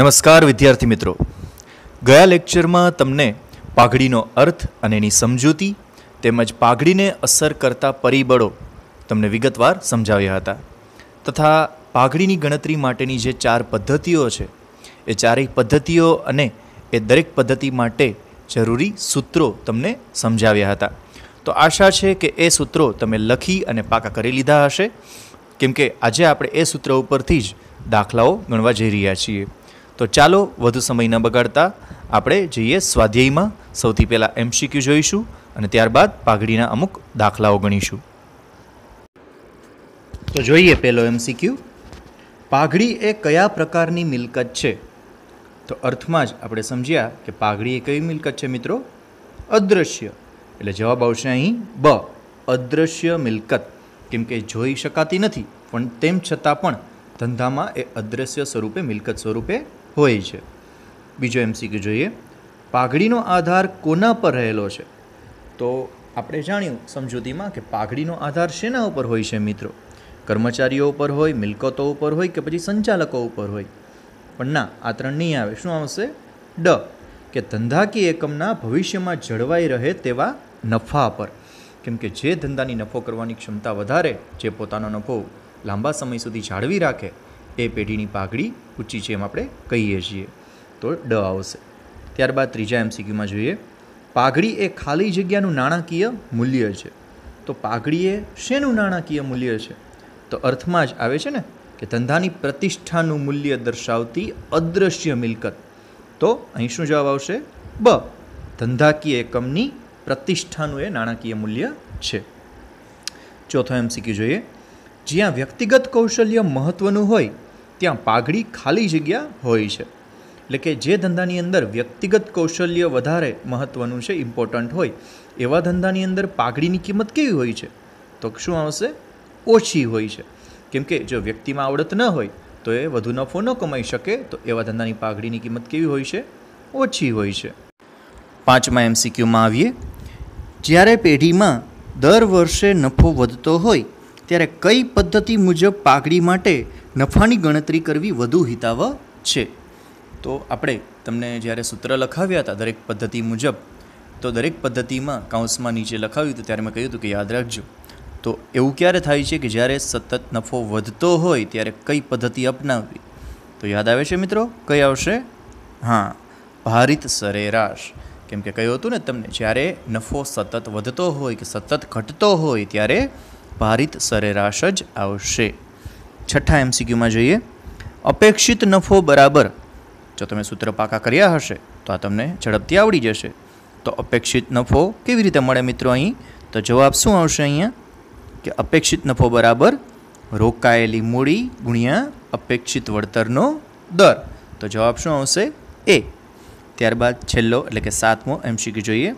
નમસ્કાર વિદ્યાર્થી મિત્રો ગયા લેક્ચરમાં તમને પાઘડીનો અર્થ અને એની સમજૂતી તેમજ પાઘડીને અસર કરતા પરિબળો તમને વિગતવાર સમજાવ્યા હતા તથા પાઘડીની ગણતરી માટેની જે ચાર પદ્ધતિઓ છે એ ચારેય પદ્ધતિઓ અને એ દરેક પદ્ધતિ માટે જરૂરી સૂત્રો તમને સમજાવ્યા હતા તો આશા છે કે એ સૂત્રો તમે લખી અને પાકા કરી લીધા હશે કેમકે આજે આપણે એ સૂત્ર ઉપરથી જ દાખલાઓ ગણવા જઈ રહ્યા છીએ તો ચાલો વધુ સમય ન બગાડતા આપણે જઈએ સ્વાધ્યાયમાં સૌથી પહેલાં એમસીક્યુ જોઈશું અને ત્યારબાદ પાઘડીના અમુક દાખલાઓ ગણીશું તો જોઈએ પહેલો એમસીક્યુ પાઘડી એ કયા પ્રકારની મિલકત છે તો અર્થમાં જ આપણે સમજ્યા કે પાઘડી એ કઈ મિલકત છે મિત્રો અદૃશ્ય એટલે જવાબ આવશે અહીં બ અદૃશ્ય મિલકત કેમ કે જોઈ શકાતી નથી પણ તેમ છતાં પણ ધંધામાં એ અદૃશ્ય સ્વરૂપે મિલકત સ્વરૂપે હોય છે બીજો એમસીક્યુ જોઈએ પાઘડીનો આધાર કોના પર રહેલો છે તો આપણે જાણ્યું સમજૂતીમાં કે પાઘડીનો આધાર શેના ઉપર હોય છે મિત્રો કર્મચારીઓ ઉપર હોય મિલકતો ઉપર હોય કે પછી સંચાલકો ઉપર હોય પણ ના આ ત્રણ નહીં આવે શું આવશે ડ કે ધંધાકીય એકમના ભવિષ્યમાં જળવાઈ રહે તેવા નફા પર કેમકે જે ધંધાની નફો કરવાની ક્ષમતા વધારે જે પોતાનો નફો લાંબા સમય સુધી જાળવી રાખે એ પેઢીની પાઘડી ઊંચી છે એમ આપણે કહીએ છીએ તો ડ આવશે ત્યારબાદ ત્રીજા એમસીક્યુમાં જોઈએ પાઘડી એ ખાલી જગ્યાનું નાણાકીય મૂલ્ય છે તો પાઘડી એ શેનું નાણાકીય મૂલ્ય છે તો અર્થમાં જ આવે છે ને કે ધંધાની પ્રતિષ્ઠાનું મૂલ્ય દર્શાવતી અદ્રશ્ય મિલકત તો અહીં શું જવાબ આવશે બ ધંધાકીય એકમની પ્રતિષ્ઠાનું એ નાણાકીય મૂલ્ય છે ચોથો એમસીક્યુ જોઈએ જ્યાં વ્યક્તિગત કૌશલ્ય મહત્ત્વનું હોય ત્યાં પાઘડી ખાલી જગ્યા હોય છે એટલે કે જે ધંધાની અંદર વ્યક્તિગત કૌશલ્ય વધારે મહત્ત્વનું છે ઇમ્પોર્ટન્ટ હોય એવા ધંધાની અંદર પાઘડીની કિંમત કેવી હોય છે તો શું આવશે ઓછી હોય છે કેમ કે જો વ્યક્તિમાં આવડત ન હોય તો એ વધુ નફો ન કમાઈ શકે તો એવા ધંધાની પાઘડીની કિંમત કેવી હોય છે ઓછી હોય છે પાંચમા એમસીક્યુમાં આવીએ જ્યારે પેઢીમાં દર વર્ષે નફો વધતો હોય ત્યારે કઈ પદ્ધતિ મુજબ પાઘડી માટે નફાની ગણતરી કરવી વધુ હિતાવહ છે તો આપણે તમને જ્યારે સૂત્ર લખાવ્યા હતા દરેક પદ્ધતિ મુજબ તો દરેક પદ્ધતિમાં કાઉન્સમાં નીચે લખાવ્યું હતું ત્યારે મેં કહ્યું હતું કે યાદ રાખજો તો એવું ક્યારે થાય છે કે જ્યારે સતત નફો વધતો હોય ત્યારે કઈ પદ્ધતિ અપનાવવી તો યાદ આવે છે મિત્રો કઈ આવશે હા ભારિત સરેરાશ કેમ કે કહ્યું હતું ને તમને જ્યારે નફો સતત વધતો હોય કે સતત ઘટતો હોય ત્યારે ભારિત સરેરાશ જ આવશે છઠ્ઠા એમસીક્યુમાં જોઈએ અપેક્ષિત નફો બરાબર જો તમે સૂત્ર પાકા કર્યા હશે તો આ તમને ઝડપથી આવડી જશે તો અપેક્ષિત નફો કેવી રીતે મળે મિત્રો અહીં તો જવાબ શું આવશે અહીંયા કે અપેક્ષિત નફો બરાબર રોકાયેલી મૂડી ગુણ્યા અપેક્ષિત વળતરનો દર તો જવાબ શું આવશે એ ત્યારબાદ છેલ્લો એટલે કે સાતમો એમસીક્યુ જોઈએ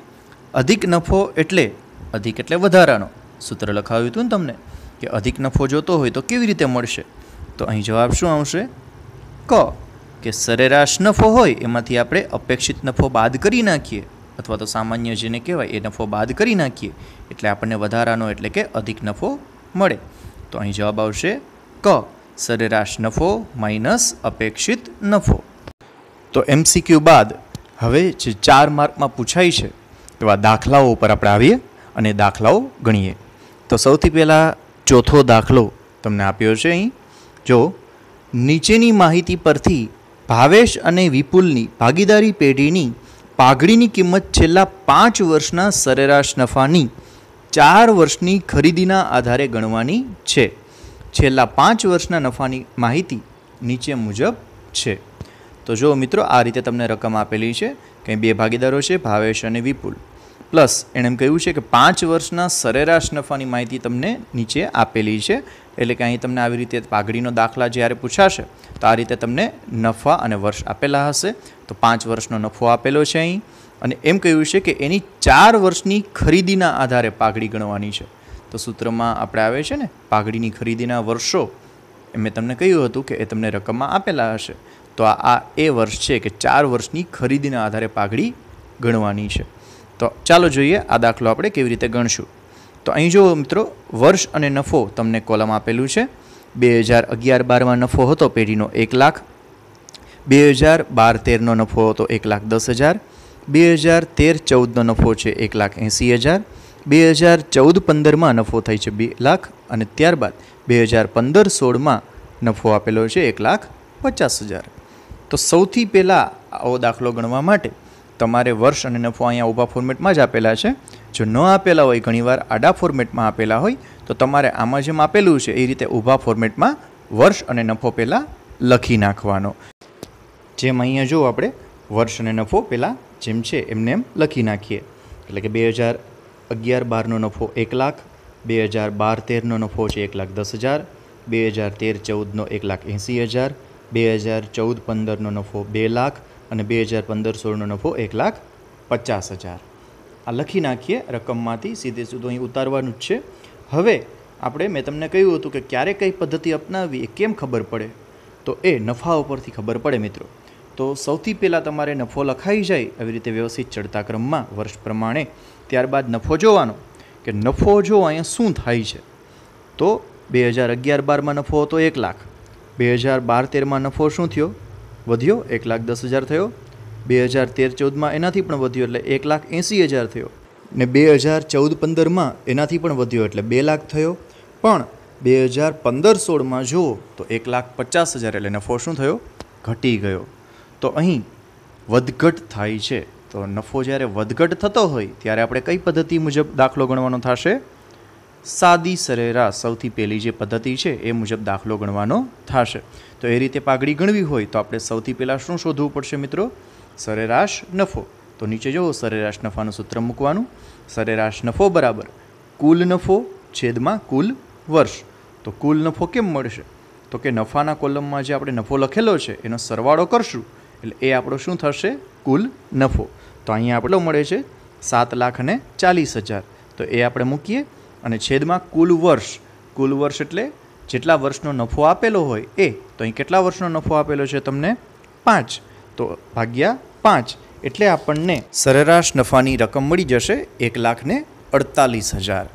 અધિક નફો એટલે અધિક એટલે વધારાનો સૂત્ર લખાવ્યું હતું ને તમને કે અધિક નફો જોતો હોય તો કેવી રીતે મળશે તો અહીં જવાબ શું આવશે ક કે સરેરાશ નફો હોય એમાંથી આપણે અપેક્ષિત નફો બાદ કરી નાખીએ અથવા તો સામાન્ય જેને કહેવાય એ નફો બાદ કરી નાખીએ એટલે આપણને વધારાનો એટલે કે અધિક નફો મળે તો અહીં જવાબ આવશે ક સરેરાશ નફો માઇનસ અપેક્ષિત નફો તો એમસીક્યુ બાદ હવે જે ચાર માર્કમાં પૂછાય છે એવા દાખલાઓ ઉપર આપણે આવીએ અને દાખલાઓ ગણીએ તો સૌથી પહેલાં ચોથો દાખલો તમને આપ્યો છે અહીં જો નીચેની માહિતી પરથી ભાવેશ અને વિપુલની ભાગીદારી પેઢીની પાઘડીની કિંમત છેલ્લા પાંચ વર્ષના સરેરાશ નફાની ચાર વર્ષની ખરીદીના આધારે ગણવાની છે છેલ્લા પાંચ વર્ષના નફાની માહિતી નીચે મુજબ છે તો જો મિત્રો આ રીતે તમને રકમ આપેલી છે કંઈ બે ભાગીદારો છે ભાવેશ અને વિપુલ પ્લસ એણે એમ કહ્યું છે કે પાંચ વર્ષના સરેરાશ નફાની માહિતી તમને નીચે આપેલી છે એટલે કે અહીં તમને આવી રીતે પાઘડીનો દાખલા જ્યારે પૂછાશે તો આ રીતે તમને નફા અને વર્ષ આપેલા હશે તો પાંચ વર્ષનો નફો આપેલો છે અહીં અને એમ કહ્યું છે કે એની ચાર વર્ષની ખરીદીના આધારે પાઘડી ગણવાની છે તો સૂત્રમાં આપણે આવે છે ને પાઘડીની ખરીદીના વર્ષો મેં તમને કહ્યું હતું કે એ તમને રકમમાં આપેલા હશે તો આ એ વર્ષ છે કે ચાર વર્ષની ખરીદીના આધારે પાઘડી ગણવાની છે તો ચાલો જોઈએ આ દાખલો આપણે કેવી રીતે ગણશું તો અહીં જુઓ મિત્રો વર્ષ અને નફો તમને કોલમ આપેલું છે બે હજાર અગિયાર બારમાં નફો હતો પેઢીનો એક લાખ બે હજાર બાર તેરનો નફો હતો એક લાખ દસ હજાર બે હજાર તેર ચૌદનો નફો છે એક લાખ એંસી હજાર બે હજાર ચૌદ પંદરમાં નફો થઈ છે બે લાખ અને ત્યારબાદ બે હજાર પંદર સોળમાં નફો આપેલો છે એક લાખ પચાસ હજાર તો સૌથી પહેલાં આવો દાખલો ગણવા માટે તમારે વર્ષ અને નફો અહીંયા ઊભા ફોર્મેટમાં જ આપેલા છે જો ન આપેલા હોય ઘણીવાર આડા ફોર્મેટમાં આપેલા હોય તો તમારે આમાં જેમ આપેલું છે એ રીતે ઊભા ફોર્મેટમાં વર્ષ અને નફો પહેલાં લખી નાખવાનો જેમ અહીંયા જો આપણે વર્ષ અને નફો પહેલાં જેમ છે એમને એમ લખી નાખીએ એટલે કે બે હજાર અગિયાર બારનો નફો એક લાખ બે હજાર બાર તેરનો નફો છે એક લાખ દસ હજાર બે હજાર તેર ચૌદનો એક લાખ એંસી હજાર બે હજાર ચૌદ પંદરનો નફો બે લાખ અને બે હજાર પંદર સોળનો નફો એક લાખ પચાસ હજાર આ લખી નાખીએ રકમમાંથી સીધે સીધું અહીં ઉતારવાનું જ છે હવે આપણે મેં તમને કહ્યું હતું કે ક્યારે કઈ પદ્ધતિ અપનાવવી એ કેમ ખબર પડે તો એ નફા ઉપરથી ખબર પડે મિત્રો તો સૌથી પહેલાં તમારે નફો લખાઈ જાય આવી રીતે વ્યવસ્થિત ચડતા ક્રમમાં વર્ષ પ્રમાણે ત્યારબાદ નફો જોવાનો કે નફો જો અહીંયા શું થાય છે તો બે હજાર અગિયાર બારમાં નફો હતો એક લાખ બે હજાર બાર તેરમાં નફો શું થયો વધ્યો એક લાખ દસ હજાર થયો બે હજાર તેર ચૌદમાં એનાથી પણ વધ્યો એટલે એક લાખ એંસી હજાર થયો ને બે હજાર ચૌદ પંદરમાં એનાથી પણ વધ્યો એટલે બે લાખ થયો પણ બે હજાર પંદર સોળમાં જુઓ તો એક લાખ પચાસ હજાર એટલે નફો શું થયો ઘટી ગયો તો અહીં વધઘટ થાય છે તો નફો જ્યારે વધઘટ થતો હોય ત્યારે આપણે કઈ પદ્ધતિ મુજબ દાખલો ગણવાનો થશે સાદી સરેરાશ સૌથી પહેલી જે પદ્ધતિ છે એ મુજબ દાખલો ગણવાનો થશે તો એ રીતે પાઘડી ગણવી હોય તો આપણે સૌથી પહેલાં શું શોધવું પડશે મિત્રો સરેરાશ નફો તો નીચે જુઓ સરેરાશ નફાનું સૂત્ર મૂકવાનું સરેરાશ નફો બરાબર કુલ નફો છેદમાં કુલ વર્ષ તો કુલ નફો કેમ મળશે તો કે નફાના કોલમમાં જે આપણે નફો લખેલો છે એનો સરવાળો કરશું એટલે એ આપણો શું થશે કુલ નફો તો અહીંયા આપણો મળે છે સાત લાખ અને ચાલીસ હજાર તો એ આપણે મૂકીએ અને છેદમાં કુલ વર્ષ કુલ વર્ષ એટલે જેટલા વર્ષનો નફો આપેલો હોય એ તો અહીં કેટલા વર્ષનો નફો આપેલો છે તમને પાંચ તો ભાગ્યા પાંચ એટલે આપણને સરેરાશ નફાની રકમ મળી જશે એક લાખને અડતાલીસ હજાર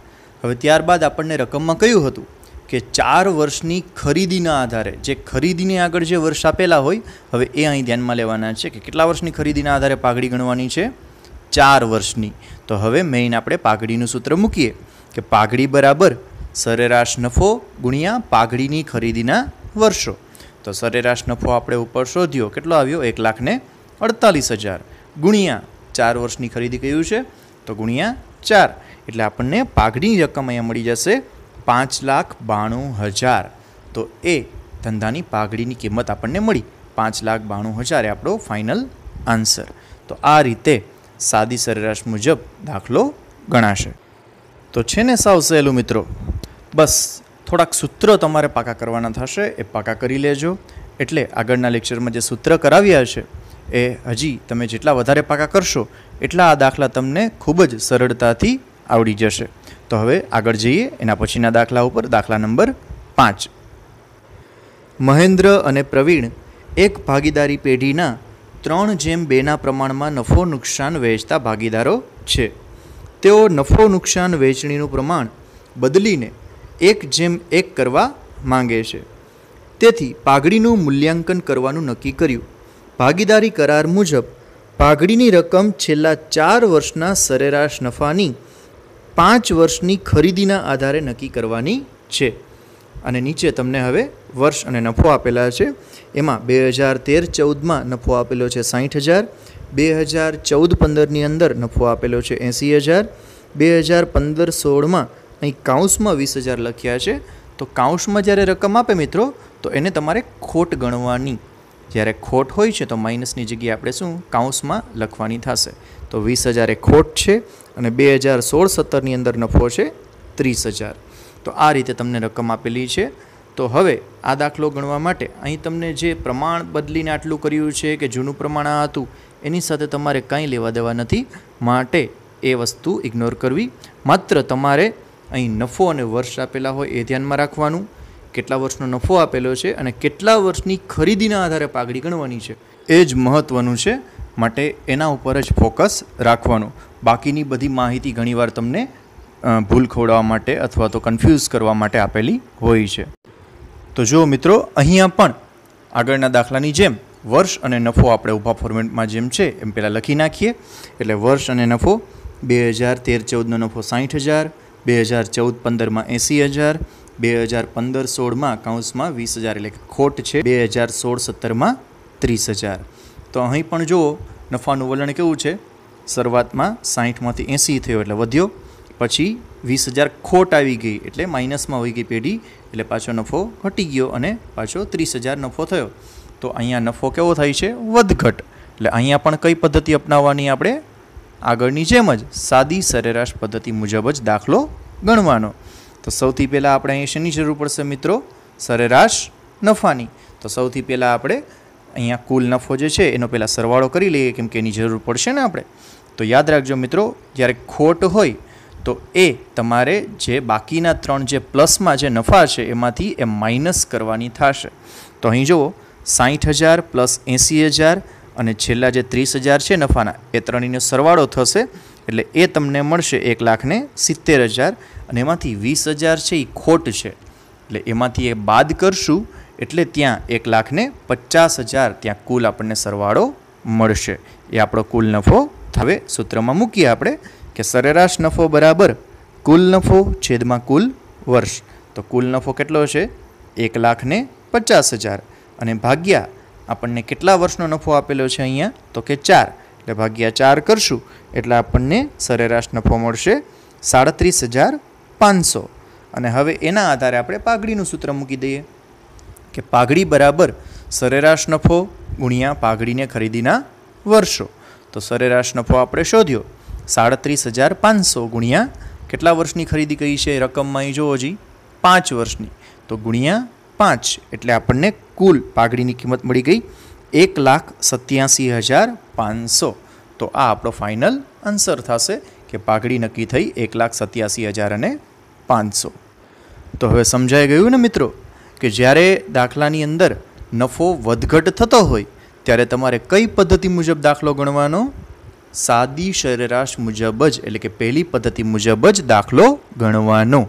હવે ત્યારબાદ આપણને રકમમાં કયું હતું કે ચાર વર્ષની ખરીદીના આધારે જે ખરીદીને આગળ જે વર્ષ આપેલા હોય હવે એ અહીં ધ્યાનમાં લેવાના છે કે કેટલા વર્ષની ખરીદીના આધારે પાઘડી ગણવાની છે ચાર વર્ષની તો હવે મેઇન આપણે પાઘડીનું સૂત્ર મૂકીએ કે પાઘડી બરાબર સરેરાશ નફો ગુણ્યા પાઘડીની ખરીદીના વર્ષો તો સરેરાશ નફો આપણે ઉપર શોધ્યો કેટલો આવ્યો એક લાખને અડતાલીસ હજાર ગુણ્યા ચાર વર્ષની ખરીદી કયું છે તો ગુણ્યા ચાર એટલે આપણને પાઘડીની રકમ અહીંયા મળી જશે પાંચ લાખ બાણું હજાર તો એ ધંધાની પાઘડીની કિંમત આપણને મળી પાંચ લાખ બાણું હજાર એ આપણો ફાઇનલ આન્સર તો આ રીતે સાદી સરેરાશ મુજબ દાખલો ગણાશે તો છે ને સાવ સહેલું મિત્રો બસ થોડાક સૂત્ર તમારે પાકા કરવાના થશે એ પાકા કરી લેજો એટલે આગળના લેક્ચરમાં જે સૂત્ર કરાવ્યા છે એ હજી તમે જેટલા વધારે પાકા કરશો એટલા આ દાખલા તમને ખૂબ જ સરળતાથી આવડી જશે તો હવે આગળ જઈએ એના પછીના દાખલા ઉપર દાખલા નંબર પાંચ મહેન્દ્ર અને પ્રવીણ એક ભાગીદારી પેઢીના ત્રણ જેમ બેના પ્રમાણમાં નફો નુકસાન વહેંચતા ભાગીદારો છે તેઓ નફો નુકસાન વહેંચણીનું પ્રમાણ બદલીને એક જેમ એક કરવા માંગે છે તેથી પાઘડીનું મૂલ્યાંકન કરવાનું નક્કી કર્યું ભાગીદારી કરાર મુજબ પાઘડીની રકમ છેલ્લા ચાર વર્ષના સરેરાશ નફાની પાંચ વર્ષની ખરીદીના આધારે નક્કી કરવાની છે અને નીચે તમને હવે વર્ષ અને નફો આપેલા છે એમાં બે હજાર તેર ચૌદમાં નફો આપેલો છે સાહીઠ હજાર બે હજાર ચૌદ પંદરની અંદર નફો આપેલો છે એંસી હજાર બે હજાર પંદર સોળમાં અહીં કૌંસમાં વીસ હજાર લખ્યા છે તો કૌંસમાં જ્યારે રકમ આપે મિત્રો તો એને તમારે ખોટ ગણવાની જ્યારે ખોટ હોય છે તો માઇનસની જગ્યાએ આપણે શું કૌંસમાં લખવાની થશે તો વીસ હજાર એ ખોટ છે અને બે હજાર સોળ સત્તરની અંદર નફો છે ત્રીસ હજાર તો આ રીતે તમને રકમ આપેલી છે તો હવે આ દાખલો ગણવા માટે અહીં તમને જે પ્રમાણ બદલીને આટલું કર્યું છે કે જૂનું પ્રમાણ આ હતું એની સાથે તમારે કંઈ લેવા દેવા નથી માટે એ વસ્તુ ઇગ્નોર કરવી માત્ર તમારે અહીં નફો અને વર્ષ આપેલા હોય એ ધ્યાનમાં રાખવાનું કેટલા વર્ષનો નફો આપેલો છે અને કેટલા વર્ષની ખરીદીના આધારે પાઘડી ગણવાની છે એ જ મહત્ત્વનું છે માટે એના ઉપર જ ફોકસ રાખવાનું બાકીની બધી માહિતી ઘણીવાર તમને ભૂલ ખોડાવવા માટે અથવા તો કન્ફ્યુઝ કરવા માટે આપેલી હોય છે તો જુઓ મિત્રો અહીંયા પણ આગળના દાખલાની જેમ વર્ષ અને નફો આપણે ઊભા ફોર્મેટમાં જેમ છે એમ પહેલાં લખી નાખીએ એટલે વર્ષ અને નફો બે હજાર તેર ચૌદનો નફો સાઠ હજાર બે હજાર ચૌદ પંદરમાં એંસી હજાર બે હજાર પંદર સોળમાં કાઉન્સમાં વીસ હજાર એટલે ખોટ છે બે હજાર સોળ સત્તરમાં ત્રીસ હજાર તો અહીં પણ જુઓ નફાનું વલણ કેવું છે શરૂઆતમાં સાહીઠમાંથી એંસી થયો એટલે વધ્યો પછી વીસ હજાર ખોટ આવી ગઈ એટલે માઇનસમાં હોઈ ગઈ પેઢી એટલે પાછો નફો ઘટી ગયો અને પાછો ત્રીસ હજાર નફો થયો તો અહીંયા નફો કેવો થાય છે વધઘટ એટલે અહીંયા પણ કઈ પદ્ધતિ અપનાવવાની આપણે આગળની જેમ જ સાદી સરેરાશ પદ્ધતિ મુજબ જ દાખલો ગણવાનો તો સૌથી પહેલાં આપણે અહીં શેની જરૂર પડશે મિત્રો સરેરાશ નફાની તો સૌથી પહેલાં આપણે અહીંયા કુલ નફો જે છે એનો પહેલાં સરવાળો કરી લઈએ કેમ કે એની જરૂર પડશે ને આપણે તો યાદ રાખજો મિત્રો જ્યારે ખોટ હોય તો એ તમારે જે બાકીના ત્રણ જે પ્લસમાં જે નફા છે એમાંથી એ માઇનસ કરવાની થશે તો અહીં જુઓ સાઠ હજાર પ્લસ એંસી હજાર અને છેલ્લા જે ત્રીસ હજાર છે નફાના એ ત્રણેયનો સરવાળો થશે એટલે એ તમને મળશે એક લાખને સિત્તેર હજાર અને એમાંથી વીસ હજાર છે એ ખોટ છે એટલે એમાંથી એ બાદ કરશું એટલે ત્યાં એક લાખને પચાસ હજાર ત્યાં કુલ આપણને સરવાળો મળશે એ આપણો કુલ નફો હવે સૂત્રમાં મૂકીએ આપણે કે સરેરાશ નફો બરાબર કુલ નફો છેદમાં કુલ વર્ષ તો કુલ નફો કેટલો છે એક લાખને પચાસ હજાર અને ભાગ્યા આપણને કેટલા વર્ષનો નફો આપેલો છે અહીંયા તો કે ચાર એટલે ભાગ્યા ચાર કરશું એટલે આપણને સરેરાશ નફો મળશે સાડત્રીસ હજાર પાંચસો અને હવે એના આધારે આપણે પાઘડીનું સૂત્ર મૂકી દઈએ કે પાઘડી બરાબર સરેરાશ નફો ગુણ્યા પાઘડીને ખરીદીના વર્ષો તો સરેરાશ નફો આપણે શોધ્યો સાડત્રીસ હજાર પાંચસો ગુણ્યા કેટલા વર્ષની ખરીદી કરી છે રકમમાં અહીં જોવો હજી પાંચ વર્ષની તો ગુણ્યા પાંચ એટલે આપણને કુલ પાઘડીની કિંમત મળી ગઈ એક લાખ સત્યાસી હજાર પાંચસો તો આ આપણો ફાઇનલ આન્સર થશે કે પાઘડી નક્કી થઈ એક લાખ સત્યાસી હજાર અને પાંચસો તો હવે સમજાઈ ગયું ને મિત્રો કે જ્યારે દાખલાની અંદર નફો વધઘટ થતો હોય ત્યારે તમારે કઈ પદ્ધતિ મુજબ દાખલો ગણવાનો સાદી સરેરાશ મુજબ જ એટલે કે પહેલી પદ્ધતિ મુજબ જ દાખલો ગણવાનો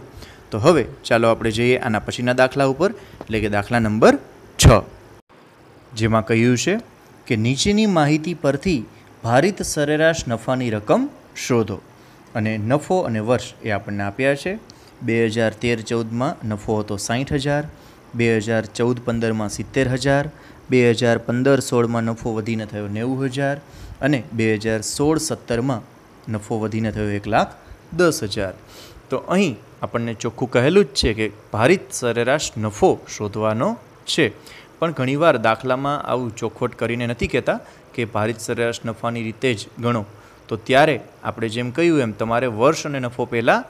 તો હવે ચાલો આપણે જઈએ આના પછીના દાખલા ઉપર એટલે કે દાખલા નંબર છ જેમાં કહ્યું છે કે નીચેની માહિતી પરથી ભારિત સરેરાશ નફાની રકમ શોધો અને નફો અને વર્ષ એ આપણને આપ્યા છે બે હજાર તેર ચૌદમાં નફો હતો સાહીઠ હજાર બે હજાર ચૌદ પંદરમાં સિત્તેર હજાર બે હજાર પંદર સોળમાં નફો વધીને થયો નેવું હજાર અને બે હજાર સોળ સત્તરમાં નફો વધીને થયો એક લાખ દસ હજાર તો અહીં આપણને ચોખ્ખું કહેલું જ છે કે ભારિત સરેરાશ નફો શોધવાનો છે પણ ઘણીવાર દાખલામાં આવું ચોખવટ કરીને નથી કહેતા કે ભારિત સરેરાશ નફાની રીતે જ ગણો તો ત્યારે આપણે જેમ કહ્યું એમ તમારે વર્ષ અને નફો પહેલાં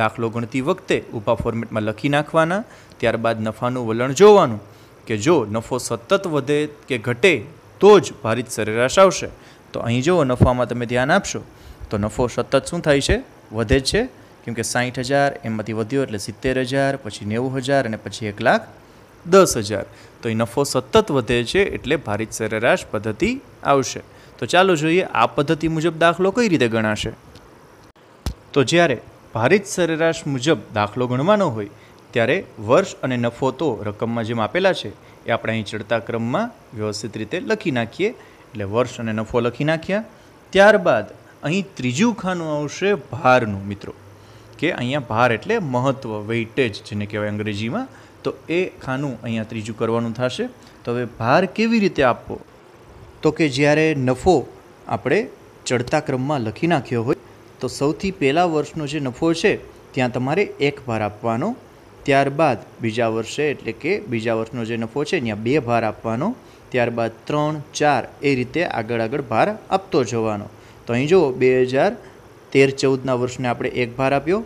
દાખલો ગણતી વખતે ઊભા ફોર્મેટમાં લખી નાખવાના ત્યારબાદ નફાનું વલણ જોવાનું કે જો નફો સતત વધે કે ઘટે તો જ ભારિત સરેરાશ આવશે તો અહીં જુઓ નફામાં તમે ધ્યાન આપશો તો નફો સતત શું થાય છે વધે છે કેમ કે સાહીઠ હજાર એમાંથી વધ્યો એટલે સિત્તેર હજાર પછી નેવું હજાર અને પછી એક લાખ દસ હજાર તો એ નફો સતત વધે છે એટલે ભારિત સરેરાશ પદ્ધતિ આવશે તો ચાલો જોઈએ આ પદ્ધતિ મુજબ દાખલો કઈ રીતે ગણાશે તો જ્યારે ભારિત સરેરાશ મુજબ દાખલો ગણવાનો હોય ત્યારે વર્ષ અને નફો તો રકમમાં જેમ આપેલા છે એ આપણે અહીં ચડતા ક્રમમાં વ્યવસ્થિત રીતે લખી નાખીએ એટલે વર્ષ અને નફો લખી નાખ્યા ત્યારબાદ અહીં ત્રીજું ખાનું આવશે ભારનું મિત્રો કે અહીંયા ભાર એટલે મહત્ત્વ વેઇટેજ જેને કહેવાય અંગ્રેજીમાં તો એ ખાનું અહીંયા ત્રીજું કરવાનું થશે તો હવે ભાર કેવી રીતે આપવો તો કે જ્યારે નફો આપણે ચડતા ક્રમમાં લખી નાખ્યો હોય તો સૌથી પહેલાં વર્ષનો જે નફો છે ત્યાં તમારે એક ભાર આપવાનો ત્યારબાદ બીજા વર્ષે એટલે કે બીજા વર્ષનો જે નફો છે ત્યાં બે ભાર આપવાનો ત્યારબાદ ત્રણ ચાર એ રીતે આગળ આગળ ભાર આપતો જવાનો તો અહીં જુઓ બે હજાર તેર ચૌદના વર્ષને આપણે એક ભાર આપ્યો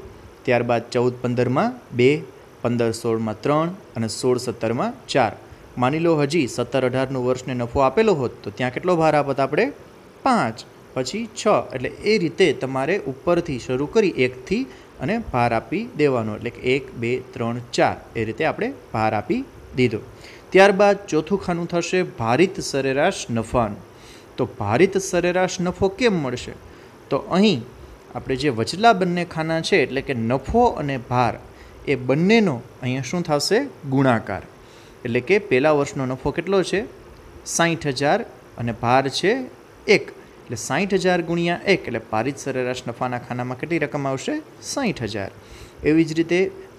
ત્યારબાદ ચૌદ પંદરમાં બે પંદર સોળમાં ત્રણ અને સોળ સત્તરમાં ચાર માની લો હજી સત્તર અઢારનું વર્ષને નફો આપેલો હોત તો ત્યાં કેટલો ભાર આપત આપણે પાંચ પછી છ એટલે એ રીતે તમારે ઉપરથી શરૂ કરી એકથી અને ભાર આપી દેવાનો એટલે કે એક બે ત્રણ ચાર એ રીતે આપણે ભાર આપી દીધો ત્યારબાદ ચોથું ખાનું થશે ભારિત સરેરાશ નફાનું તો ભારિત સરેરાશ નફો કેમ મળશે તો અહીં આપણે જે વચલા બંને ખાના છે એટલે કે નફો અને ભાર એ બંનેનો અહીંયા શું થશે ગુણાકાર એટલે કે પહેલાં વર્ષનો નફો કેટલો છે સાહીઠ હજાર અને ભાર છે એક એટલે સાહીઠ હજાર ગુણ્યા એક એટલે પારિત સરેરાશ નફાના ખાનામાં કેટલી રકમ આવશે સાહીઠ હજાર એવી જ રીતે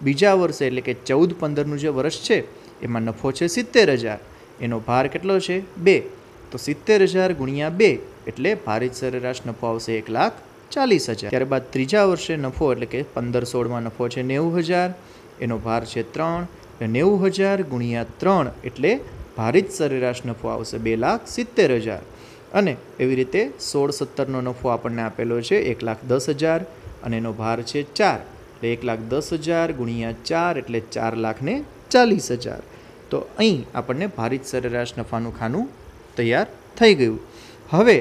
બીજા વર્ષે એટલે કે ચૌદ પંદરનું જે વર્ષ છે એમાં નફો છે સિત્તેર હજાર એનો ભાર કેટલો છે બે તો સિત્તેર હજાર ગુણ્યા બે એટલે ભારિત સરેરાશ નફો આવશે એક લાખ ચાલીસ હજાર ત્યારબાદ ત્રીજા વર્ષે નફો એટલે કે પંદર સોળમાં નફો છે નેવું હજાર એનો ભાર છે ત્રણ એટલે નેવું હજાર ગુણ્યા ત્રણ એટલે ભારિત સરેરાશ નફો આવશે બે લાખ સિત્તેર હજાર અને એવી રીતે સોળ સત્તરનો નફો આપણને આપેલો છે એક લાખ દસ હજાર અને એનો ભાર છે ચાર એટલે એક લાખ દસ હજાર ગુણ્યા ચાર એટલે ચાર લાખને ચાલીસ હજાર તો અહીં આપણને ભારિત સરેરાશ નફાનું ખાનું તૈયાર થઈ ગયું હવે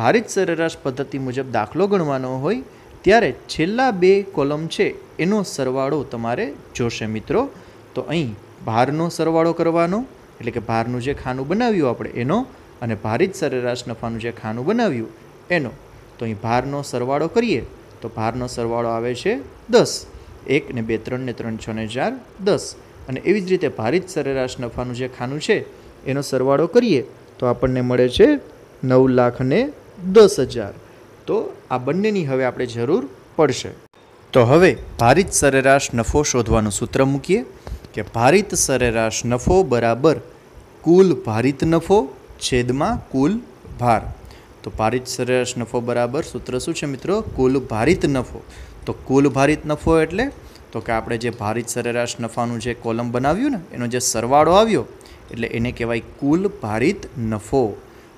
ભારિત સરેરાશ પદ્ધતિ મુજબ દાખલો ગણવાનો હોય ત્યારે છેલ્લા બે કોલમ છે એનો સરવાળો તમારે જોશે મિત્રો તો અહીં ભારનો સરવાળો કરવાનો એટલે કે ભારનું જે ખાનું બનાવ્યું આપણે એનો અને ભારિત સરેરાશ નફાનું જે ખાનું બનાવ્યું એનો તો અહીં ભારનો સરવાળો કરીએ તો ભારનો સરવાળો આવે છે દસ એક ને બે ત્રણ ને ત્રણ છ ને ચાર દસ અને એવી જ રીતે ભારિત સરેરાશ નફાનું જે ખાનું છે એનો સરવાળો કરીએ તો આપણને મળે છે નવ લાખ ને દસ હજાર તો આ બંનેની હવે આપણે જરૂર પડશે તો હવે ભારિત સરેરાશ નફો શોધવાનું સૂત્ર મૂકીએ કે ભારિત સરેરાશ નફો બરાબર કુલ ભારિત નફો છેદમાં કુલ ભાર તો ભારિત સરેરાશ નફો બરાબર સૂત્ર શું છે મિત્રો કુલ ભારિત નફો તો કુલ ભારિત નફો એટલે તો કે આપણે જે ભારિત સરેરાશ નફાનું જે કોલમ બનાવ્યું ને એનો જે સરવાળો આવ્યો એટલે એને કહેવાય કુલ ભારિત નફો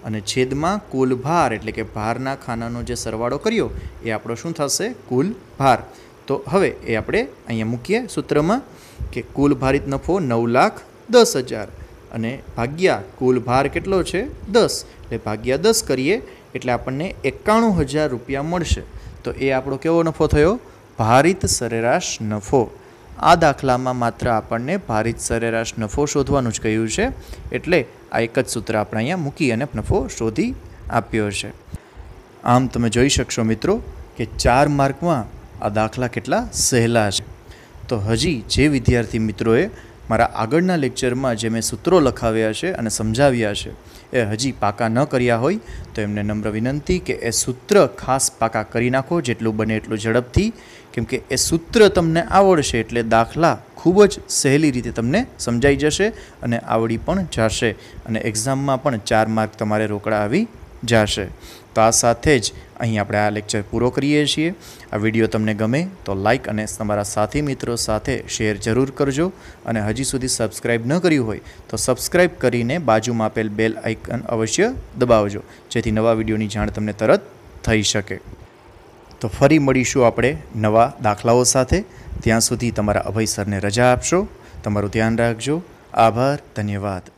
અને છેદમાં કુલ ભાર એટલે કે ભારના ખાનાનો જે સરવાળો કર્યો એ આપણો શું થશે કુલ ભાર તો હવે એ આપણે અહીંયા મૂકીએ સૂત્રમાં કે કુલ ભારિત નફો નવ લાખ દસ હજાર અને ભાગ્યા કુલ ભાર કેટલો છે દસ એટલે ભાગ્યા દસ કરીએ એટલે આપણને એકાણું હજાર રૂપિયા મળશે તો એ આપણો કેવો નફો થયો ભારિત સરેરાશ નફો આ દાખલામાં માત્ર આપણને ભારિત સરેરાશ નફો શોધવાનું જ કહ્યું છે એટલે આ એક જ સૂત્ર આપણે અહીંયા મૂકી અને નફો શોધી આપ્યો છે આમ તમે જોઈ શકશો મિત્રો કે ચાર માર્કમાં આ દાખલા કેટલા સહેલા છે તો હજી જે વિદ્યાર્થી મિત્રોએ મારા આગળના લેક્ચરમાં જે મેં સૂત્રો લખાવ્યા છે અને સમજાવ્યા છે એ હજી પાકા ન કર્યા હોય તો એમને નમ્ર વિનંતી કે એ સૂત્ર ખાસ પાકા કરી નાખો જેટલું બને એટલું ઝડપથી કેમકે એ સૂત્ર તમને આવડશે એટલે દાખલા ખૂબ જ સહેલી રીતે તમને સમજાઈ જશે અને આવડી પણ જશે અને એક્ઝામમાં પણ ચાર માર્ક તમારે રોકડા આવી જશે તો આ સાથે જ અહીં આપણે આ લેક્ચર પૂરો કરીએ છીએ આ વિડીયો તમને ગમે તો લાઇક અને તમારા સાથી મિત્રો સાથે શેર જરૂર કરજો અને હજી સુધી સબસ્ક્રાઇબ ન કર્યું હોય તો સબસ્ક્રાઇબ કરીને બાજુમાં આપેલ બેલ આઇકન અવશ્ય દબાવજો જેથી નવા વિડીયોની જાણ તમને તરત થઈ શકે તો ફરી મળીશું આપણે નવા દાખલાઓ સાથે ત્યાં સુધી તમારા અભય સરને રજા આપશો તમારું ધ્યાન રાખજો આભાર ધન્યવાદ